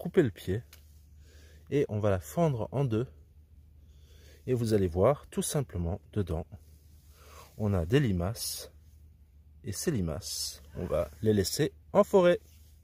couper le pied et on va la fendre en deux. Et vous allez voir, tout simplement, dedans, on a des limaces. Et ces limaces, on va les laisser en forêt.